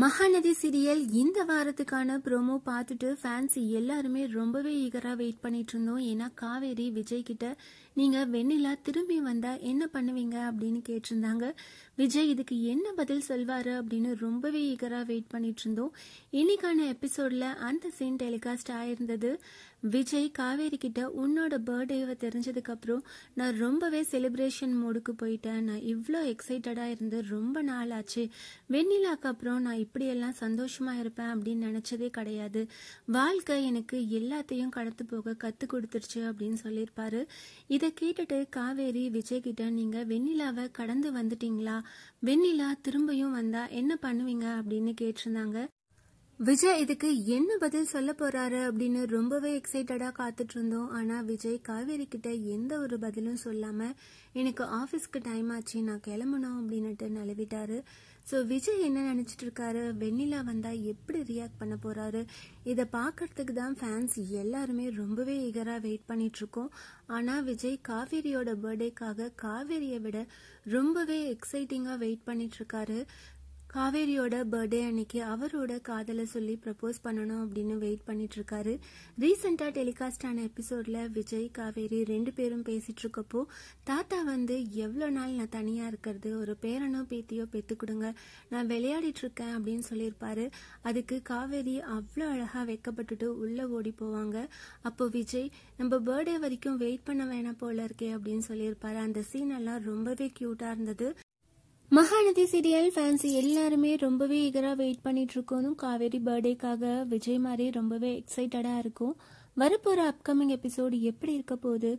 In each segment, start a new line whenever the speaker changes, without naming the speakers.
Mahanadi serial இந்த வாரத்துக்கான promo பார்த்துட்டு ஃபேன்ஸ் எல்லாருமே ரொம்பவே ஈகராக வெயிட் பண்ணிட்டு இருந்தோம் ஏன்னா காவேரி விஜய் கிட்ட நீங்கள் வெண்ணிலா திரும்பி வந்தால் என்ன பண்ணுவீங்க அப்படின்னு கேட்டிருந்தாங்க விஜய் இதுக்கு என்ன பதில் சொல்வாரு அப்படின்னு ரொம்பவே ஈகராக வெயிட் பண்ணிட்டு இருந்தோம் இன்னைக்கான எபிசோட்ல அந்த சீன் டெலிகாஸ்ட் ஆயிருந்தது விஜய் காவேரி கிட்ட உன்னோட பர்த்டேவை தெரிஞ்சதுக்கப்புறம் நான் ரொம்பவே செலிப்ரேஷன் மோடுக்கு போயிட்டேன் நான் இவ்வளோ எக்ஸைட்டடாக இருந்து ரொம்ப நாள் ஆச்சு வெண்ணிலாக்கு அப்புறம் நான் நான் இப்படியெல்லாம் சந்தோஷமாக இருப்பேன் அப்படின்னு நினச்சதே கிடையாது வாழ்க்கை எனக்கு எல்லாத்தையும் கடத்து போக கற்றுக் கொடுத்துருச்சு அப்படின்னு சொல்லியிருப்பாரு இதை கேட்டுட்டு காவேரி விஜய் கிட்ட நீங்கள் வெண்ணிலாவை கடந்து வந்துட்டீங்களா வெண்ணிலா திரும்பியும் வந்தா என்ன பண்ணுவீங்க அப்படின்னு கேட்டிருந்தாங்க விஜய் இதுக்கு என்ன பதில் சொல்ல போறாரு அப்படின்னு ரொம்பவே எக்ஸைட்டடா காத்துட்டு இருந்தோம் ஆனா விஜய் காவேரி கிட்ட எந்த ஒரு பதிலும் சொல்லாம எனக்கு ஆஃபீஸ்க்கு டைம் ஆச்சு நான் கிளம்பணும் அப்படின்னுட்டு நழுவிட்டாரு ஸோ விஜய் என்ன நினைச்சிட்டு இருக்காரு வெண்ணிலா வந்தால் எப்படி ரியாக்ட் பண்ண போகிறாரு இதை பார்க்கறதுக்கு தான் ஃபேன்ஸ் எல்லாருமே ரொம்பவே ஈகராக வெயிட் பண்ணிகிட்ருக்கோம் ஆனால் விஜய் காவேரியோட பர்த்டேக்காக காவேரியை விட ரொம்பவே எக்ஸைட்டிங்காக வெயிட் பண்ணிகிட்ருக்காரு காவேரியோட பர்த்டே அன்னைக்கு அவரோட காதலை சொல்லி ப்ரப்போஸ் பண்ணணும் அப்படின்னு வெயிட் பண்ணிட்டு இருக்காரு ரீசெண்டா டெலிகாஸ்ட் ஆன எபிசோட்ல விஜய் காவேரி ரெண்டு பேரும் பேசிட்டு இருக்கப்போ தாத்தா வந்து எவ்வளோ நாள் நான் தனியாக இருக்கிறது ஒரு பேரனோ பேத்தியோ பெற்று கொடுங்க நான் விளையாடிட்டு இருக்கேன் அப்படின்னு சொல்லியிருப்பாரு அதுக்கு காவேரி அவ்வளோ அழகாக வைக்கப்பட்டுட்டு உள்ளே ஓடி போவாங்க அப்போ விஜய் நம்ம பர்த்டே வரைக்கும் வெயிட் பண்ண வேணாம் போல இருக்கே அப்படின்னு சொல்லியிருப்பாரு அந்த சீன் எல்லாம் ரொம்பவே க்யூட்டாக இருந்தது மகாநதி சீரியல் ஃபேன்ஸி எல்லாருமே ரொம்பவே ஈகராக வெயிட் பண்ணிட்டு இருக்கோம் காவேரி பர்த்டேக்காக விஜய் மாதிரி ரொம்பவே எக்ஸைட்டடாக இருக்கும் வரப்போகிற அப்கமிங் எபிசோடு எப்படி இருக்க போகுது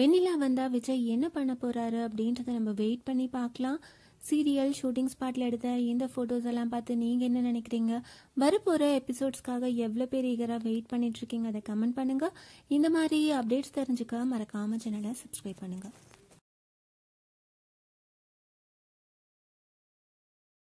வெண்ணிலா வந்தால் விஜய் என்ன பண்ண போகிறாரு அப்படின்றத நம்ம வெயிட் பண்ணி பார்க்கலாம் சீரியல் ஷூட்டிங் ஸ்பாட்டில் எடுத்த இந்த ஃபோட்டோஸ் எல்லாம் பார்த்து நீங்கள் என்ன நினைக்கிறீங்க வரப்போகிற எபிசோட்ஸ்க்காக எவ்வளோ பேர் ஈகராக வெயிட் பண்ணிட்டு இருக்கீங்க அதை கமெண்ட் பண்ணுங்கள் இந்த மாதிரி அப்டேட்ஸ் தெரிஞ்சுக்க மறக்காமல் சேனலை சப்ஸ்கிரைப் பண்ணுங்கள்